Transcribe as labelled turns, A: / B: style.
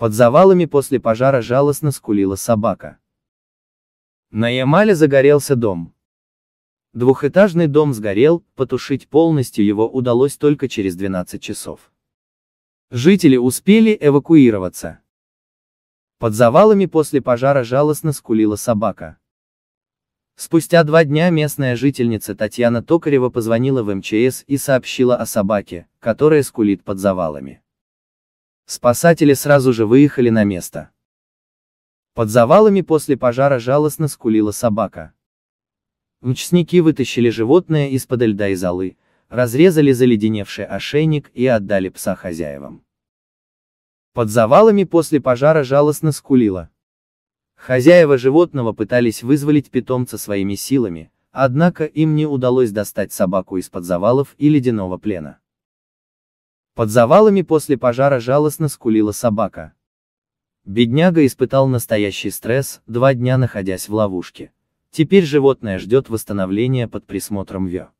A: Под завалами после пожара жалостно скулила собака. На Ямале загорелся дом. Двухэтажный дом сгорел, потушить полностью его удалось только через 12 часов. Жители успели эвакуироваться. Под завалами после пожара жалостно скулила собака. Спустя два дня местная жительница Татьяна Токарева позвонила в МЧС и сообщила о собаке, которая скулит под завалами. Спасатели сразу же выехали на место. Под завалами после пожара жалостно скулила собака. Мчсники вытащили животное из-под льда и золы, разрезали заледеневший ошейник и отдали пса хозяевам. Под завалами после пожара жалостно скулила. Хозяева животного пытались вызволить питомца своими силами, однако им не удалось достать собаку из-под завалов и ледяного плена. Под завалами после пожара жалостно скулила собака. Бедняга испытал настоящий стресс, два дня находясь в ловушке. Теперь животное ждет восстановления под присмотром ВИО.